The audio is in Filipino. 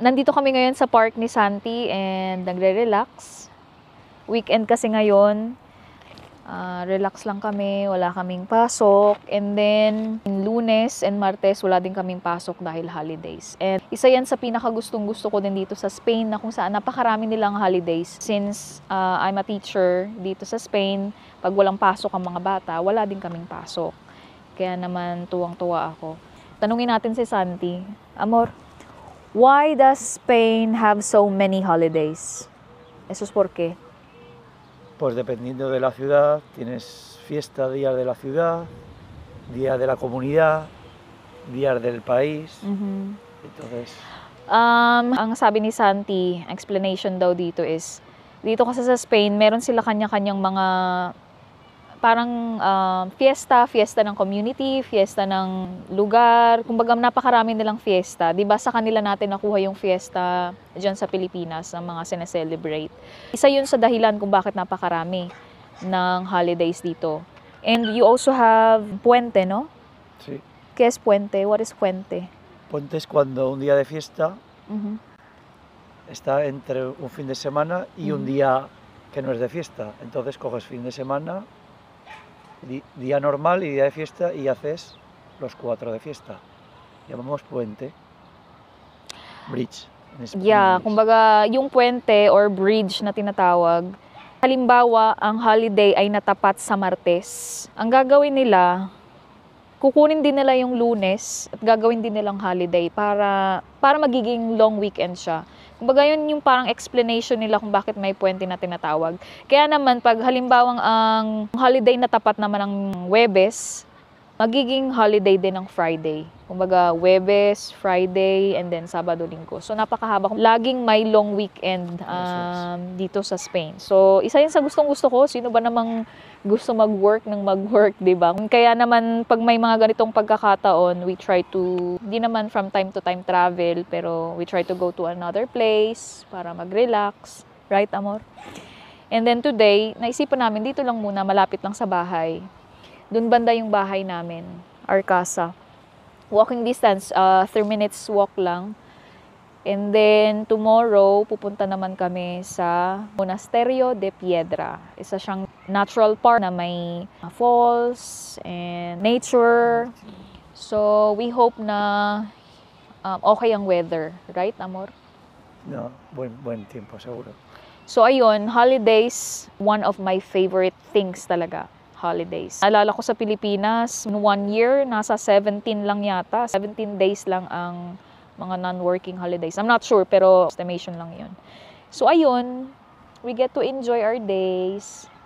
nandito kami ngayon sa park ni Santi and nagre-relax. Weekend kasi ngayon. Uh, relax lang kami, wala kaming pasok. And then, in lunes and martes, wala din kaming pasok dahil holidays. And isa yan sa pinakagustong gusto ko din dito sa Spain na kung saan napakarami nilang holidays. Since uh, I'm a teacher dito sa Spain, pag walang pasok ang mga bata, wala din kaming pasok. Kaya naman tuwang-tuwa ako. Tanungin natin si Santi. Amor, Why does Spain have so many holidays? ¿Eso es por qué? Pues dependiendo de la ciudad, tienes fiesta días de la ciudad, día de la comunidad, días del país. Mm -hmm. Entonces... Um, ang sabi ni Santi, explanation daw dito is, dito kasi sa Spain, meron sila kanya-kanyang mga parang uh, fiesta, fiesta ng community, fiesta ng lugar. Kumbaga napakarami nilang fiesta. 'Di ba sa kanila natin nakuha yung fiesta diyan sa Pilipinas ng mga sineselebrate. Isa 'yun sa dahilan kung bakit napakarami ng holidays dito. And you also have Puente, no? Sí. ¿Qué es Puente? What is Puente? Puente es cuando un día de fiesta uh -huh. está entre un fin de semana y uh -huh. un día que no es de fiesta. Entonces coges fin de semana día normal y día de fiesta y haces los cuatro de fiesta. Llamamos puente, bridge. Yeah, kumbaga yung puente or bridge na tinatawag, halimbawa ang holiday ay natapat sa Martes. Ang gagawin nila, kukunin din nila yung lunes at gagawin din nilang holiday para, para magiging long weekend siya. Kumbaga yun yung parang explanation nila kung bakit may puwente na tinatawag. Kaya naman, pag halimbawang ang holiday na tapat naman ng Webes, magiging holiday din ng Friday. Kumbaga, Webes, Friday, and then Sabado, Linggo. So, napakahaba. Laging may long weekend um, dito sa Spain. So, isa yun sa gustong-gusto ko. Sino ba namang gusto mag-work ng mag-work, di ba? Kaya naman, pag may mga ganitong pagkakataon, we try to, di naman from time to time travel, pero we try to go to another place para mag-relax. Right, Amor? And then today, naisipan namin dito lang muna, malapit lang sa bahay. Doon banda yung bahay namin, our casa. Walking distance, uh, 3 minutes walk lang. And then tomorrow, pupunta naman kami sa Monasterio de Piedra. Isa siyang natural park na may uh, falls and nature. So we hope na um, okay ang weather, right, Amor? No, buen, buen tiempo, seguro. So ayun, holidays, one of my favorite things talaga holidays. Alala ko sa Pilipinas, one year, nasa 17 lang yata. 17 days lang ang mga non-working holidays. I'm not sure, pero estimation lang yun. So, ayun, we get to enjoy our days.